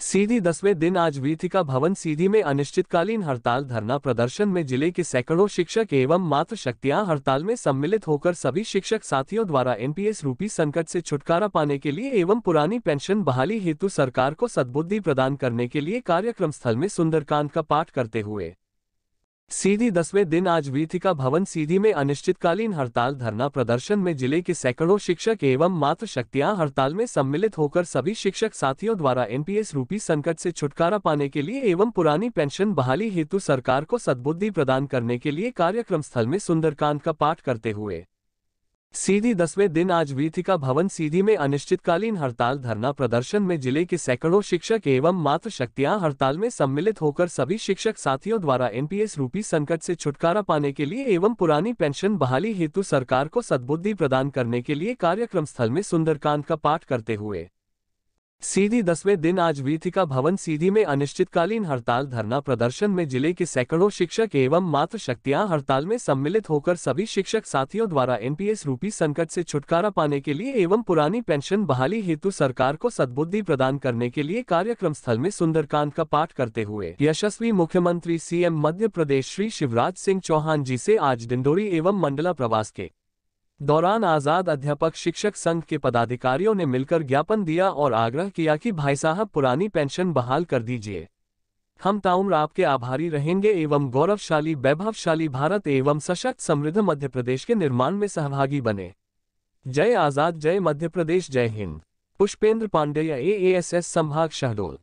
सीधी दसवें दिन आज वीथिका भवन सीधी में अनिश्चितकालीन हड़ताल धरना प्रदर्शन में जिले के सैकड़ों शिक्षक एवं मात्र शक्तियां हड़ताल में सम्मिलित होकर सभी शिक्षक साथियों द्वारा एनपीएस रूपी संकट से छुटकारा पाने के लिए एवं पुरानी पेंशन बहाली हेतु सरकार को सद्बुद्धि प्रदान करने के लिए कार्यक्रम स्थल में सुंदरकांड का पाठ करते हुए सीधी दसवें दिन आज वीथिका भवन सीधी में अनिश्चितकालीन हड़ताल धरना प्रदर्शन में जिले के सैकड़ों शिक्षक एवं मात्र शक्तियां हड़ताल में सम्मिलित होकर सभी शिक्षक साथियों द्वारा एनपीएस रूपी संकट से छुटकारा पाने के लिए एवं पुरानी पेंशन बहाली हेतु सरकार को सद्बुद्धि प्रदान करने के लिए कार्यक्रम स्थल में सुंदरकांड का पाठ करते हुए सीधी दसवें दिन आज वीथिका भवन सीधी में अनिश्चितकालीन हड़ताल धरना प्रदर्शन में जिले के सैकड़ों शिक्षक एवं मात्र शक्तियां हड़ताल में सम्मिलित होकर सभी शिक्षक साथियों द्वारा एनपीएस रूपी संकट से छुटकारा पाने के लिए एवं पुरानी पेंशन बहाली हेतु सरकार को सद्बुद्धि प्रदान करने के लिए कार्यक्रम स्थल में सुंदरकांड का पाठ करते हुए सीधी दसवें दिन आज वीथिका भवन सीधी में अनिश्चितकालीन हड़ताल धरना प्रदर्शन में जिले के सैकड़ों शिक्षक एवं मात्र शक्तियां हड़ताल में सम्मिलित होकर सभी शिक्षक साथियों द्वारा एनपीएस रूपी संकट से छुटकारा पाने के लिए एवं पुरानी पेंशन बहाली हेतु सरकार को सद्बुद्धि प्रदान करने के लिए कार्यक्रम स्थल में सुंदरकांड का पाठ करते हुए यशस्वी मुख्यमंत्री सीएम मध्य प्रदेश श्री शिवराज सिंह चौहान जी से आज डिंडोरी एवं मंडला प्रवास के दौरान आज़ाद अध्यापक शिक्षक संघ के पदाधिकारियों ने मिलकर ज्ञापन दिया और आग्रह किया कि भाई साहब पुरानी पेंशन बहाल कर दीजिए हम ताउम्र आपके आभारी रहेंगे एवं गौरवशाली वैभवशाली भारत एवं सशक्त समृद्ध मध्य प्रदेश के निर्माण में सहभागी बने जय आज़ाद जय मध्य प्रदेश जय हिंद पुष्पेंद्र पांडेय ए एस संभाग शहडोल